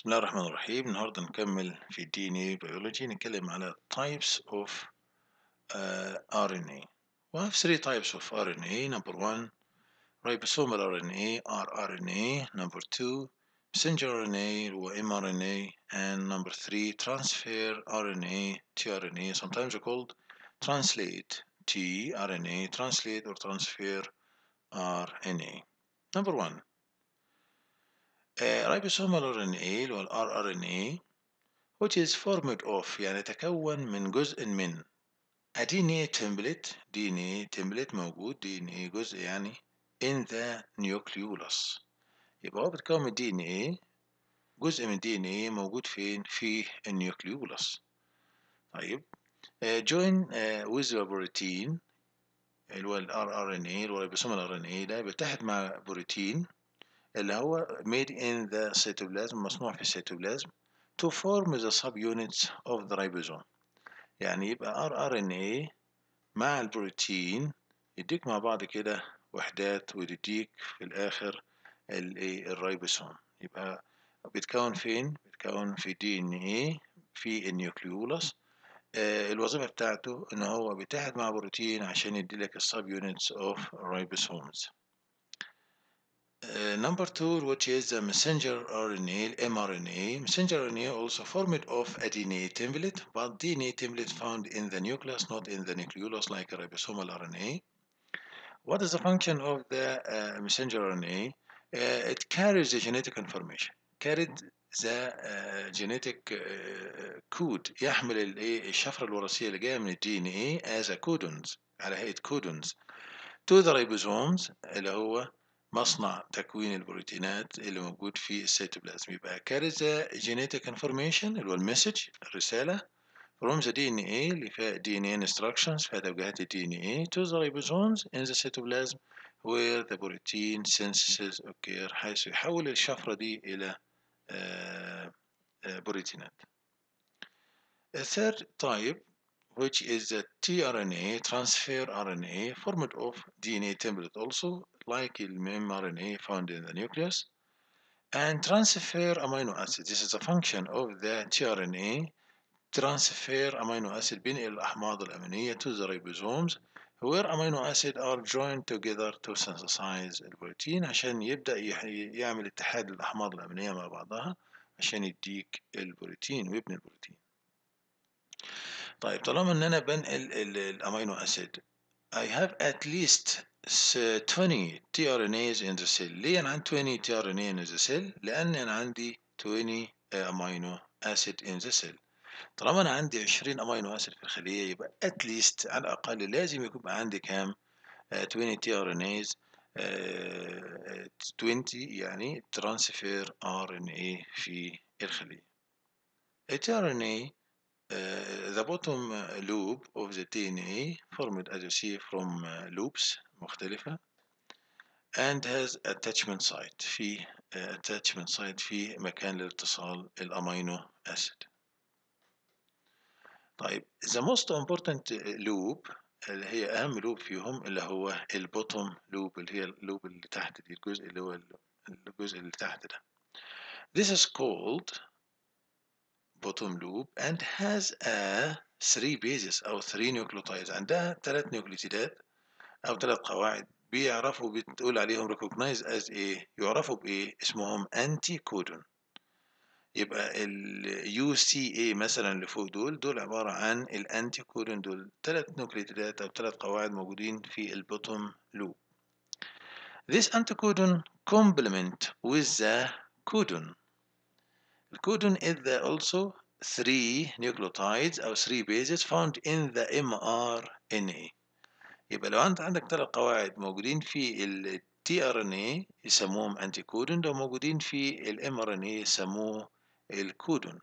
بسم الله الرحمن الرحيم النهاردة نكمل في دي بيولوجي نتكلم على types of uh, RNA We have three types of RNA number one ribosomal RNA rRNA number two messenger RNA mRNA and number three transfer RNA tRNA sometimes called translate tRNA translate or transfer RNA number one ribosomal RNA والار ار ان اي which is formed of يعني تكون من جزء من آه، a DNA template DNA template موجود DNA جزء يعني in the nucleolus يبقى هو بتكون من DNA جزء من DNA موجود فين في النيوكليولس طيب uh, join uh, with the protein اللي هو ال rRNA اللي هو الريبوسوم ال RNA ده بيتحد مع بروتين اللي هو made in the cytoplasm مصنوع في السيتوبلازم to form the subunits of the ribosome يعني يبقى RRNA مع البروتين يديك مع بعض كده وحدات وتديك في الآخر الريبوسوم يبقى بيتكون فين؟ بيتكون في دي ان ايه في النيوكليولس آه الوظيفة بتاعته ان هو بيتحد مع بروتين عشان يديلك السب يونتس اوف ريبوسومز Uh, number two, which is the messenger RNA, mRNA. Messenger RNA also formed of a DNA template, but DNA template found in the nucleus, not in the nucleolus like a ribosomal RNA. What is the function of the uh, messenger RNA? Uh, it carries the genetic information, carried the uh, genetic uh, code يحمل الشفرة الوراثية اللي جاية من DNA as a codons على هيئة codons to the ribosomes اللي هو مصنع تكوين البروتينات اللي موجود في السيتوبلازم يبقى كارزا جينيتيك انفورميشن اللي هو المسج الرساله فروم ذا دي ان اي اللي فيها دي ان اي انستراكشنز فيها توجيهات الدي ان اي تو ذا ريبوزومز ان ذا سيتوبلازم وير ذا بروتين سينسيسز اوكير حيث يحول الشفره دي الى آه، آه، بروتينات الثيرد تايب which is a tRNA, transfer RNA, format of DNA template also, like mRNA found in the nucleus. And transfer amino acid, this is a function of the tRNA, transfer amino acid بين الأحماض الأمينية to the ribosomes, where amino acid are joined together to synthesize البروتين عشان يبدأ يعمل اتحاد الأحماض الأمينية مع بعضها عشان يديك البروتين ويبني البروتين. طيب طالما ان انا بنقل الامينو اسيد I have at least 20 tRNAs in the cell ليه انا عندي 20 tRNA in the cell لان انا عندي 20 امينو اسيد in the cell طالما انا عندي 20 امينو اسيد في الخليه يبقى at least على الاقل لازم يكون عندي كام 20 آه، tRNAs 20 آه، يعني transfer RNA في الخليه التي The bottom loop of the TNA formed as you see from uh, loops مختلفة and has attachment site في uh, attachment site في مكان لاتصال الأمينو أسيد طيب the most important loop اللي هي أهم لوب فيهم اللي هو البوتوم لوب اللي هي اللوب اللي تحت دي الجزء اللي هو الجزء اللي تحت ده This is called bottom loop and has a three bases أو three nucleotides عندها ثلاث نيوكليوتيدات أو ثلاث قواعد بيعرفوا بتقول عليهم recognize as a يعرفوا بإيه اسمهم anti codon يبقى ال UCA مثلا اللي فوق دول دول عبارة عن الأنتي كودون دول ثلاث نوكليتيدات أو ثلاث قواعد موجودين في ال bottom loop This anticodon complement with the codon الكودون is the also three nucleotides أو three bases found in the mRNA يبقى لو أنت عندك ثلاث قواعد موجودين في ال tRNA يسموهم أنتي لو موجودين في ال mRNA يسموه الكودون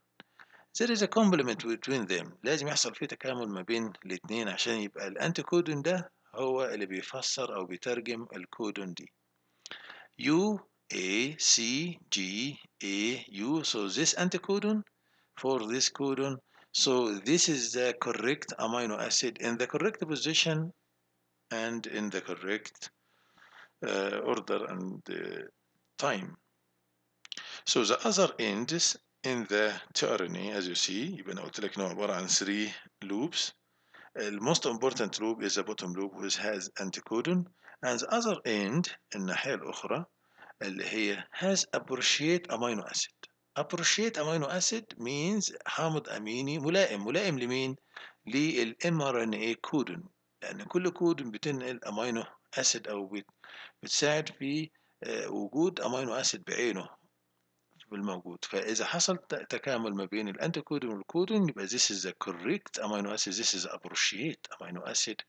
There is a complement between them لازم يحصل في تكامل ما بين الاثنين عشان يبقى الأنتي كودون ده هو اللي بيفسر أو بيترجم الكودون دي U A, C, G, A, U. So this anticodon for this codon. So this is the correct amino acid in the correct position and in the correct uh, order and uh, time. So the other end is in the tRNA as you see يبقى قلت لك انه عبارة عن 3 loops. The most important loop is the bottom loop which has anticodon and the other end الناحية الأخرى اللي هي has appreciate amino acid appreciate amino acid means حامض اميني ملائم ملائم لمين لل mRNA codon كودن لان كل كودن بتنقل امينو اسيد او بتساعد في آه، وجود امينو اسيد بعينه بالموجود فاذا حصل تكامل ما بين الانتي كودن والكودن يبقى this is the correct amino acid this is appreciate amino acid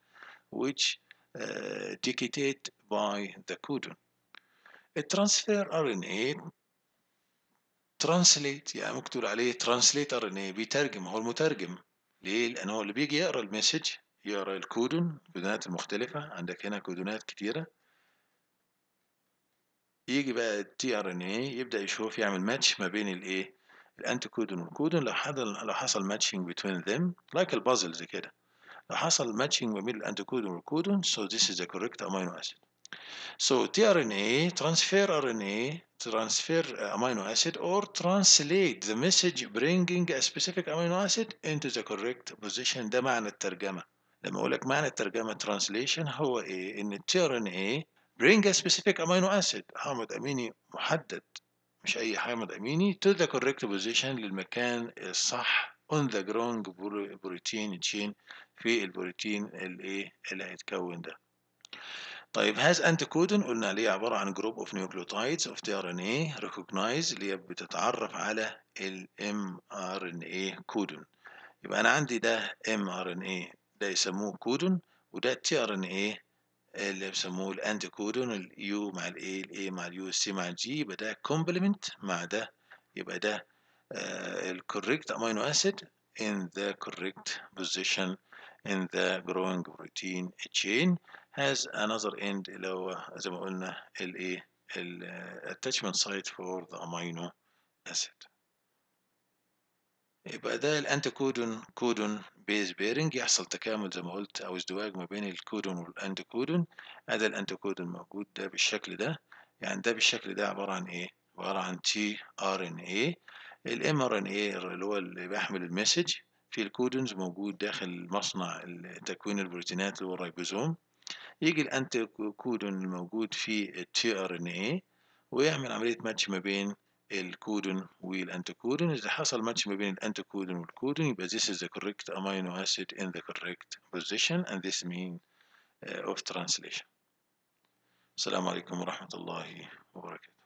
which uh, آه، dictated by the codon الترانسفير ار ان اي ترانسليت يعني مكتوب عليه ترانسليت ار ان اي بيترجم هو المترجم ليه لان هو اللي بيجي يقرا المسج يقرا الكودون الكودونات المختلفه عندك هنا كودونات كتيره يجي بقى التي ار ان اي يبدا يشوف يعمل ماتش ما بين الايه الانتي كودون والكودون لو حصل لو حصل ماتشنج بين ذيم لايك البازلز كده لو حصل ماتشنج ما بين الانتي كودون والكودون سو ذيس از ذا كوريكت امينو اسيد So tRNA, transfer RNA, transfer amino acid or translate the message bringing a specific amino acid into the correct position ده معنى الترجمة لما أقول لك معنى الترجمة translation هو إيه؟ إن tRNA bring a specific amino acid حامض أميني محدد مش أي حامض أميني to the correct position للمكان الصح on the ground protein chain في البروتين إيه اللي هيتكون ده طيب هاز انتيكودن كودون قلنا ليه عبارة عن جروب اوف نيوكليوتايدز اوف تي ار ان اي ريكوجنايز اللي هي بتتعرف على الام ار ان اي كودون يبقى أنا عندي ده ام ار ان اي ده يسموه كودون وده تي ار ان اي اللي بيسموه الانتيكودن كودون اليو مع الاي الاي مع اليو السي مع الجي يبقى ده كومبلمنت مع ده يبقى ده الكوريكت امينو اسيد in the correct position in the growing protein chain has another end اللي هو زي ما قلنا الايه attachment site for the amino acid يبقى ده الانتيكودون كودون بيز بيرنج يحصل تكامل زي ما قلت او ازدواج ما بين الكودون والانتيكودون هذا الانتيكودون موجود ده بالشكل ده يعني ده بالشكل ده عباره عن ايه عباره عن تي ار ان اي الام ار ان اي اللي هو اللي بيحمل المسج في الكودونز موجود داخل مصنع تكوين البروتينات اللي هو الريبوزوم يجي الانتي كودون الموجود في التي ار ان اي ويعمل عملية ماتش ما بين الكودون والانتيكودون إذا حصل ماتش ما بين الانتيكودون والكودون يبقى this is the correct amino acid in the correct position and this mean uh, of translation السلام عليكم ورحمة الله وبركاته